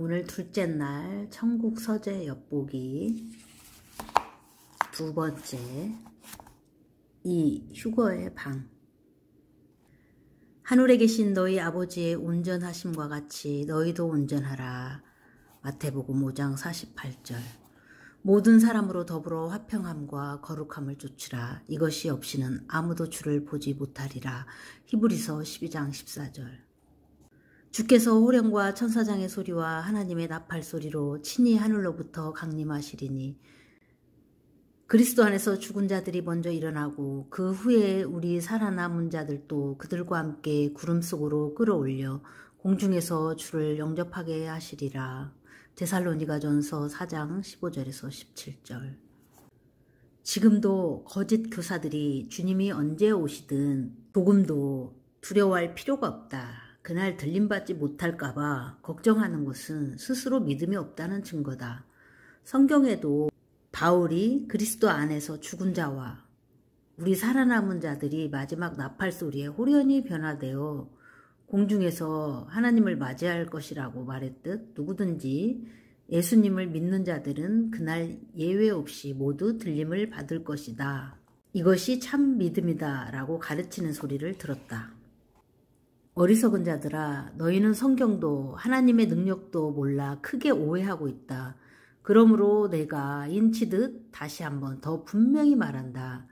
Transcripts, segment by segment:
오늘 둘째 날 천국 서재 엿보기 두 번째 이 휴거의 방 하늘에 계신 너희 아버지의 운전하심과 같이 너희도 운전하라 마태복음 5장 48절 모든 사람으로 더불어 화평함과 거룩함을 쫓으라. 이것이 없이는 아무도 주를 보지 못하리라. 히브리서 12장 14절 주께서 호령과 천사장의 소리와 하나님의 나팔 소리로 친히 하늘로부터 강림하시리니 그리스도 안에서 죽은 자들이 먼저 일어나고 그 후에 우리 살아남은 자들도 그들과 함께 구름 속으로 끌어올려 공중에서 주를 영접하게 하시리라. 데살로니가전서 4장 15절에서 17절. 지금도 거짓 교사들이 주님이 언제 오시든 복음도 두려워할 필요가 없다. 그날 들림받지 못할까봐 걱정하는 것은 스스로 믿음이 없다는 증거다. 성경에도 바울이 그리스도 안에서 죽은 자와 우리 살아남은 자들이 마지막 나팔 소리에 홀연히 변화되어 공중에서 하나님을 맞이할 것이라고 말했듯 누구든지 예수님을 믿는 자들은 그날 예외 없이 모두 들림을 받을 것이다. 이것이 참 믿음이다 라고 가르치는 소리를 들었다. 어리석은 자들아 너희는 성경도 하나님의 능력도 몰라 크게 오해하고 있다. 그러므로 내가 인치듯 다시 한번 더 분명히 말한다.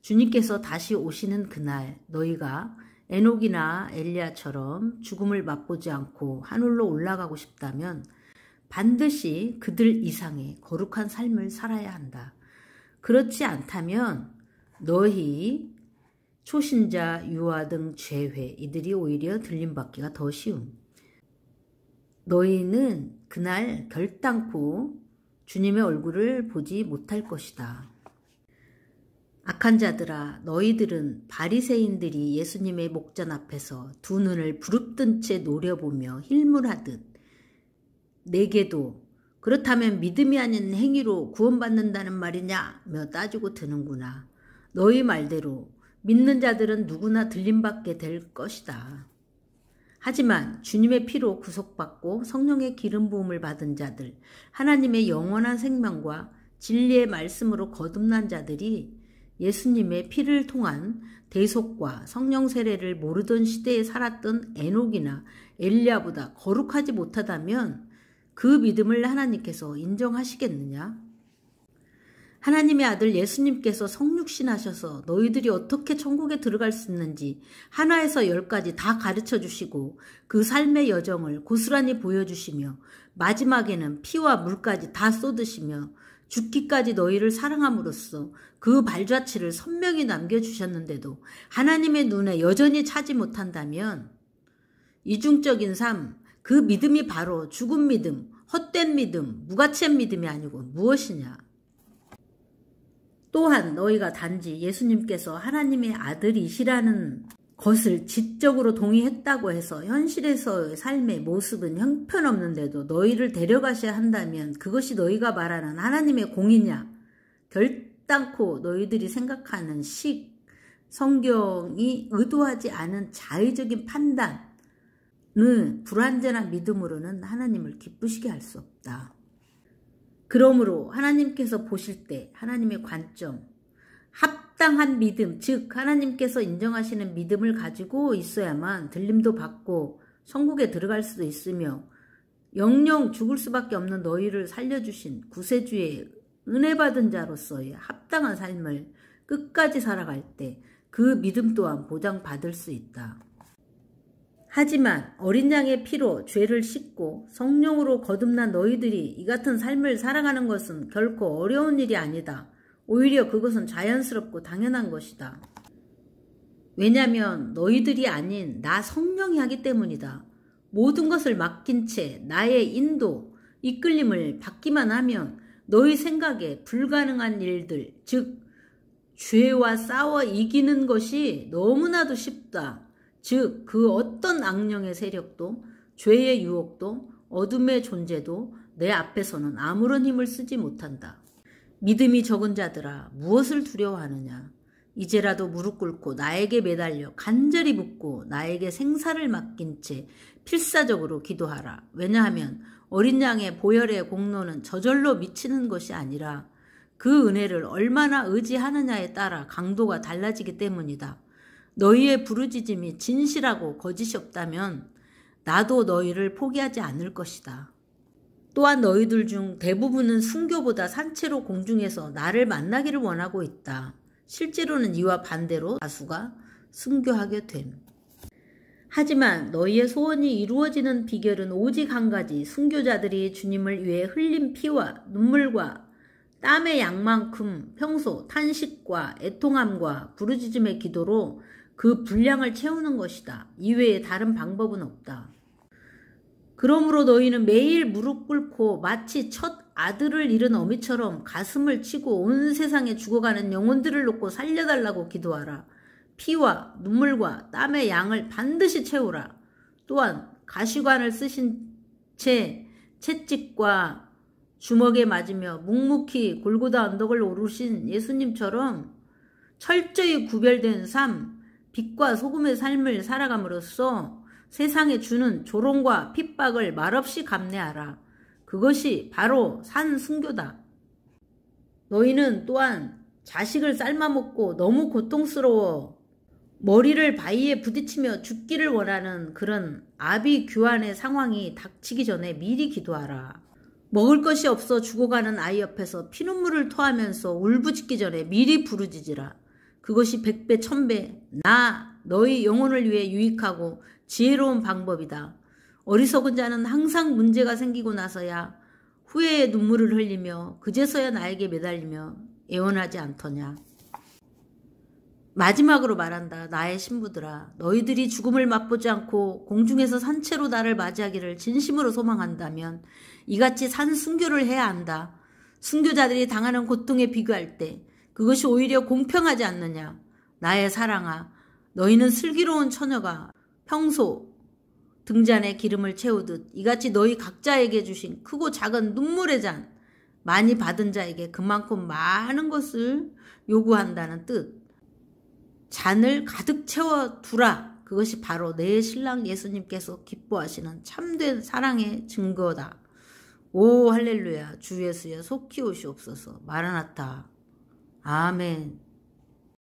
주님께서 다시 오시는 그날 너희가 에녹이나 엘리야처럼 죽음을 맛보지 않고 하늘로 올라가고 싶다면 반드시 그들 이상의 거룩한 삶을 살아야 한다. 그렇지 않다면 너희 초신자, 유아 등 죄회 이들이 오히려 들림받기가 더 쉬움. 너희는 그날 결단코 주님의 얼굴을 보지 못할 것이다. 악한 자들아 너희들은 바리새인들이 예수님의 목전 앞에서 두 눈을 부릅뜬 채 노려보며 힐물하듯 내게도 그렇다면 믿음이 아닌 행위로 구원받는다는 말이냐며 따지고 드는구나. 너희 말대로 믿는 자들은 누구나 들림받게 될 것이다. 하지만 주님의 피로 구속받고 성령의 기름 부음을 받은 자들, 하나님의 영원한 생명과 진리의 말씀으로 거듭난 자들이 예수님의 피를 통한 대속과 성령 세례를 모르던 시대에 살았던 에녹이나 엘리야보다 거룩하지 못하다면 그 믿음을 하나님께서 인정하시겠느냐? 하나님의 아들 예수님께서 성육신하셔서 너희들이 어떻게 천국에 들어갈 수 있는지 하나에서 열까지 다 가르쳐 주시고 그 삶의 여정을 고스란히 보여주시며 마지막에는 피와 물까지 다 쏟으시며 죽기까지 너희를 사랑함으로써 그 발자취를 선명히 남겨주셨는데도 하나님의 눈에 여전히 차지 못한다면 이중적인 삶, 그 믿음이 바로 죽은 믿음, 헛된 믿음, 무가치한 믿음이 아니고 무엇이냐? 또한 너희가 단지 예수님께서 하나님의 아들이시라는 것을 지적으로 동의했다고 해서 현실에서의 삶의 모습은 형편없는데도 너희를 데려가셔야 한다면 그것이 너희가 말하는 하나님의 공이냐? 결단코 너희들이 생각하는 식, 성경이 의도하지 않은 자의적인 판단은 불완전한 믿음으로는 하나님을 기쁘시게 할 수 없다. 그러므로 하나님께서 보실 때 하나님의 관점, 합당한 믿음, 즉 하나님께서 인정하시는 믿음을 가지고 있어야만 들림도 받고 천국에 들어갈 수도 있으며 영영 죽을 수밖에 없는 너희를 살려주신 구세주의 은혜받은 자로서의 합당한 삶을 끝까지 살아갈 때 그 믿음 또한 보장받을 수 있다. 하지만 어린 양의 피로 죄를 씻고 성령으로 거듭난 너희들이 이 같은 삶을 살아가는 것은 결코 어려운 일이 아니다. 오히려 그것은 자연스럽고 당연한 것이다. 왜냐면 하 너희들이 아닌 나 성령이 하기 때문이다. 모든 것을 맡긴 채 나의 인도, 이끌림을 받기만 하면 너희 생각에 불가능한 일들, 즉, 죄와 싸워 이기는 것이 너무나도 쉽다. 즉그 어떤 악령의 세력도 죄의 유혹도 어둠의 존재도 내 앞에서는 아무런 힘을 쓰지 못한다. 믿음이 적은 자들아 무엇을 두려워하느냐 이제라도 무릎 꿇고 나에게 매달려 간절히 묻고 나에게 생사를 맡긴 채 필사적으로 기도하라. 왜냐하면 어린 양의 보혈의 공로는 저절로 미치는 것이 아니라 그 은혜를 얼마나 의지하느냐에 따라 강도가 달라지기 때문이다. 너희의 부르짖음이 진실하고 거짓이 없다면 나도 너희를 포기하지 않을 것이다. 또한 너희들 중 대부분은 순교보다 산채로 공중에서 나를 만나기를 원하고 있다. 실제로는 이와 반대로 다수가 순교하게 됨. 하지만 너희의 소원이 이루어지는 비결은 오직 한 가지 순교자들이 주님을 위해 흘린 피와 눈물과 땀의 양만큼 평소 탄식과 애통함과 부르짖음의 기도로 그 분량을 채우는 것이다. 이외에 다른 방법은 없다. 그러므로 너희는 매일 무릎 꿇고 마치 첫 아들을 잃은 어미처럼 가슴을 치고 온 세상에 죽어가는 영혼들을 놓고 살려달라고 기도하라. 피와 눈물과 땀의 양을 반드시 채우라. 또한 가시관을 쓰신 채 채찍과 주먹에 맞으며 묵묵히 골고다 언덕을 오르신 예수님처럼 철저히 구별된 삶, 빛과 소금의 삶을 살아감으로써 세상에 주는 조롱과 핍박을 말없이 감내하라. 그것이 바로 산순교다. 너희는 또한 자식을 삶아먹고 너무 고통스러워 머리를 바위에 부딪히며 죽기를 원하는 그런 아비 규환의 상황이 닥치기 전에 미리 기도하라. 먹을 것이 없어 죽어가는 아이 옆에서 피눈물을 토하면서 울부짖기 전에 미리 부르짖으라. 그것이 백배 천배 나 너희 영혼을 위해 유익하고 지혜로운 방법이다. 어리석은 자는 항상 문제가 생기고 나서야 후회의 눈물을 흘리며 그제서야 나에게 매달리며 애원하지 않더냐. 마지막으로 말한다. 나의 신부들아 너희들이 죽음을 맛보지 않고 공중에서 산채로 나를 맞이하기를 진심으로 소망한다면 이같이 산 순교를 해야 한다. 순교자들이 당하는 고통에 비교할 때 그것이 오히려 공평하지 않느냐. 나의 사랑아, 너희는 슬기로운 처녀가 평소 등잔에 기름을 채우듯 이같이 너희 각자에게 주신 크고 작은 눈물의 잔, 많이 받은 자에게 그만큼 많은 것을 요구한다는 뜻. 잔을 가득 채워두라. 그것이 바로 내 신랑 예수님께서 기뻐하시는 참된 사랑의 증거다. 오 할렐루야 주 예수여 속히 오시옵소서 마라나타 아멘.